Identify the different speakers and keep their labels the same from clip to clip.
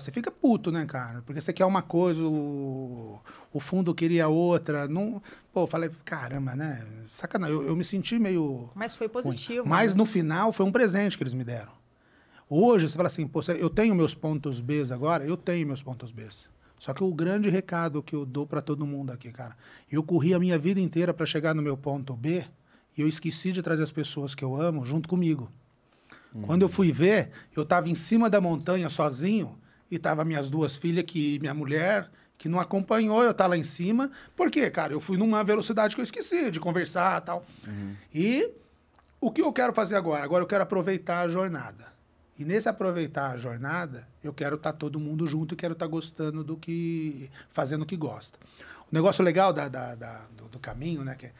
Speaker 1: Você fica puto, né, cara? Porque você quer uma coisa, o, o fundo queria outra. Não... Pô, eu falei, caramba, né? Sacanagem. Eu, eu me senti meio. Mas foi positivo. Ruim. Né? Mas né? no final foi um presente que eles me deram. Hoje, você fala assim, pô, eu tenho meus pontos B agora? Eu tenho meus pontos B. Só que o grande recado que eu dou para todo mundo aqui, cara, eu corri a minha vida inteira para chegar no meu ponto B e eu esqueci de trazer as pessoas que eu amo junto comigo. Hum. Quando eu fui ver, eu estava em cima da montanha sozinho e tava minhas duas filhas que minha mulher que não acompanhou eu tava tá lá em cima porque cara eu fui numa velocidade que eu esqueci de conversar tal uhum. e o que eu quero fazer agora agora eu quero aproveitar a jornada e nesse aproveitar a jornada eu quero estar tá todo mundo junto e quero estar tá gostando do que fazendo o que gosta o negócio legal da, da, da do, do, caminho né que é,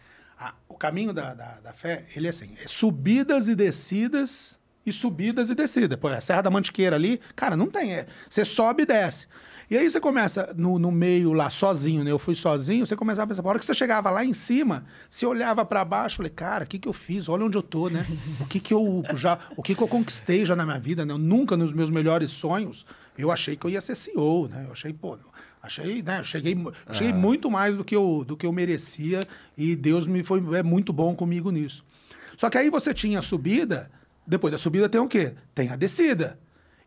Speaker 1: o caminho da, da, da fé ele é assim é subidas e descidas e subidas e descidas. Pô, a Serra da Mantiqueira ali, cara, não tem. É, você sobe e desce. E aí você começa no, no meio lá, sozinho, né? Eu fui sozinho, você começava a pensar, a hora que você chegava lá em cima, você olhava para baixo, falei, cara, o que, que eu fiz? Olha onde eu tô, né? O que, que eu já, o que, que eu conquistei já na minha vida, né? Eu nunca nos meus melhores sonhos, eu achei que eu ia ser CEO, né? Eu achei, pô, achei, né? Eu cheguei, cheguei é. muito mais do que eu do que eu merecia e Deus me foi é muito bom comigo nisso. Só que aí você tinha a subida, depois da subida tem o quê? Tem a descida.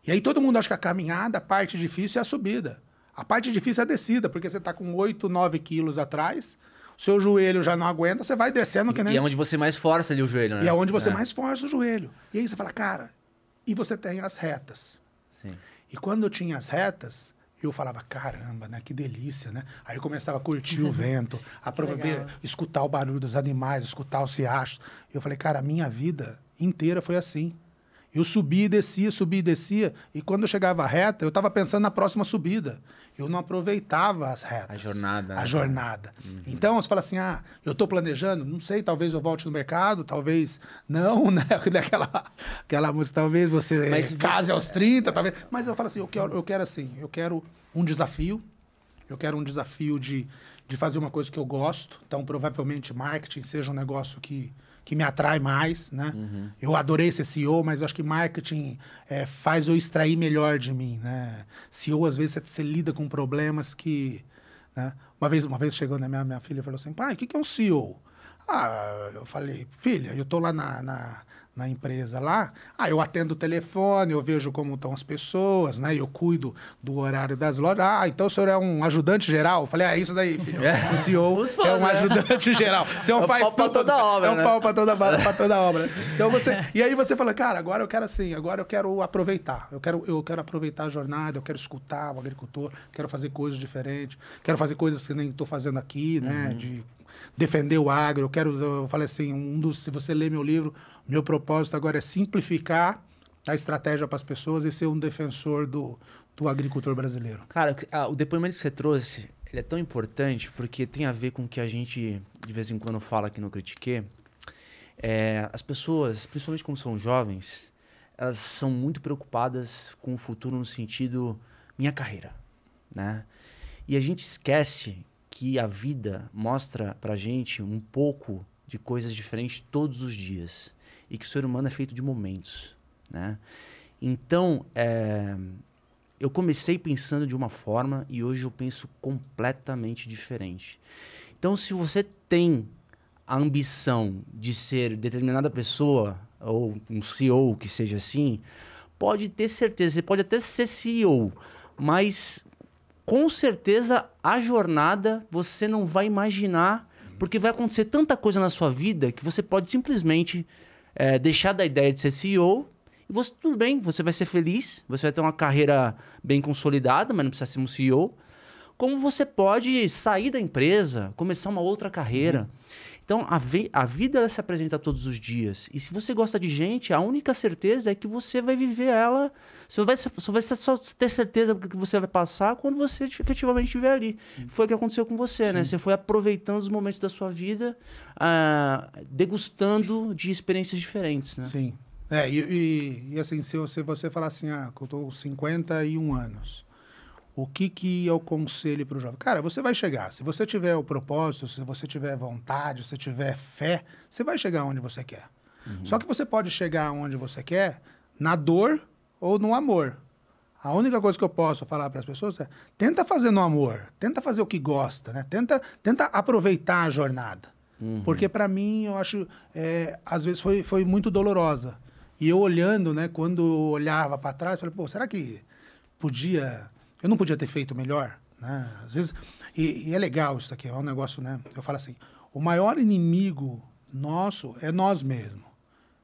Speaker 1: E aí todo mundo acha que a caminhada, a parte difícil é a subida. A parte difícil é a descida, porque você está com 8, 9 quilos atrás, seu joelho já não aguenta, você vai descendo que nem. E é onde
Speaker 2: você mais força ali o joelho, né? E é onde você é. mais
Speaker 1: força o joelho. E aí você fala, cara, e você tem as retas. Sim. E quando eu tinha as retas, eu falava, caramba, né? Que delícia, né? Aí eu começava a curtir o vento, a ver, escutar o barulho dos animais, escutar os E Eu falei, cara, a minha vida inteira foi assim. Eu subia e descia, subia e descia. E quando eu chegava reta, eu estava pensando na próxima subida. Eu não aproveitava as retas. A jornada. A né, jornada. Uhum. Então, você fala assim, ah, eu estou planejando, não sei, talvez eu volte no mercado, talvez não, né? Aquela, aquela música, talvez você Mas case você... aos 30, talvez. Mas eu falo assim, eu quero, eu quero assim, eu quero um desafio. Eu quero um desafio de, de fazer uma coisa que eu gosto. Então, provavelmente, marketing seja um negócio que que me atrai mais, né? Uhum. Eu adorei ser CEO, mas eu acho que marketing é, faz eu extrair melhor de mim, né? CEO, às vezes, você lida com problemas que... Né? Uma vez, uma vez chegou na minha, minha filha falou assim, pai, o que, que é um CEO? Ah, eu falei, filha, eu tô lá na, na na empresa lá, ah, eu atendo o telefone, eu vejo como estão as pessoas, né? Eu cuido do horário das lojas. Ah, então o senhor é um ajudante geral? Eu falei, ah, é isso daí, filho. É. O CEO fãs, é um né? ajudante geral. Você é um faz pau tudo. Pra toda obra, é um né? pau para toda, pra toda obra. Então você, e aí você fala, cara, agora eu quero assim, agora eu quero aproveitar. Eu quero, eu quero aproveitar a jornada, eu quero escutar o agricultor, quero fazer coisas diferentes, quero fazer coisas que nem estou fazendo aqui, né? Uhum. De defender o agro. Eu quero, eu falei assim, um dos, se você ler meu livro, meu propósito agora é simplificar a estratégia para as pessoas e ser um defensor do, do agricultor brasileiro.
Speaker 2: Cara, ah, o depoimento que você trouxe, ele é tão importante porque tem a ver com o que a gente de vez em quando fala aqui no Critique. É, as pessoas, principalmente como são jovens, elas são muito preocupadas com o futuro no sentido minha carreira, né? E a gente esquece que a vida mostra pra gente um pouco de coisas diferentes todos os dias. E que o ser humano é feito de momentos, né? Então, é, eu comecei pensando de uma forma e hoje eu penso completamente diferente. Então, se você tem a ambição de ser determinada pessoa ou um CEO que seja assim, pode ter certeza, você pode até ser CEO, mas com certeza a jornada você não vai imaginar, porque vai acontecer tanta coisa na sua vida que você pode simplesmente é, deixar da ideia de ser CEO. E você, tudo bem, você vai ser feliz, você vai ter uma carreira bem consolidada, mas não precisa ser um CEO. Como você pode sair da empresa, começar uma outra carreira. Hum. Então, a, a vida ela se apresenta todos os dias. E se você gosta de gente, a única certeza é que você vai viver ela. Você vai, você vai só ter certeza do que você vai passar quando você efetivamente estiver ali. Sim. Uhum. Foi o que aconteceu com você, né? Sim. né? Você foi aproveitando os momentos da sua vida, ah, degustando de experiências diferentes, né? Sim. É, e,
Speaker 1: e, e assim, se você, você falar assim, ah, eu estou 51 anos o que, que é o conselho para o jovem? Cara, você vai chegar. Se você tiver o propósito, se você tiver vontade, se tiver fé, você vai chegar onde você quer. Uhum. Só que você pode chegar onde você quer na dor ou no amor. A única coisa que eu posso falar para as pessoas é: tenta fazer no amor, tenta fazer o que gosta, né? Tenta, tenta aproveitar a jornada. Uhum. Porque para mim, eu acho, é, às vezes foi, foi muito dolorosa. E eu olhando, né, quando eu olhava para trás, eu falei: pô, será que podia eu não podia ter feito melhor, né? Às vezes, e, e é legal isso aqui, é um negócio, né? Eu falo assim, o maior inimigo nosso é nós mesmos.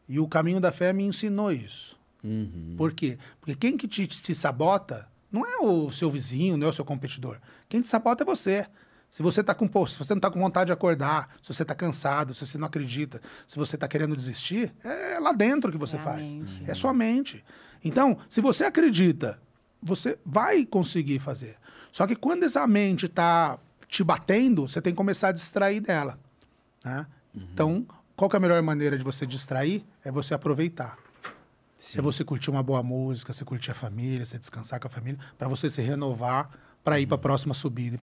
Speaker 1: E o caminho da fé me ensinou isso. Uhum. Por quê? Porque quem que te, te sabota não é o seu vizinho, não é o seu competidor. Quem te sabota é você. Se você tá com se você não está com vontade de acordar, se você está cansado, se você não acredita, se você está querendo desistir, é lá dentro que você é faz. Mente. É sua mente. Então, se você acredita você vai conseguir fazer. Só que quando essa mente está te batendo, você tem que começar a distrair dela. Né? Uhum. Então, qual é a melhor maneira de você distrair? É você aproveitar. É Sim. É você curtir uma boa música, você curtir a família, você descansar com a família, para você se renovar para ir uhum. para a próxima subida.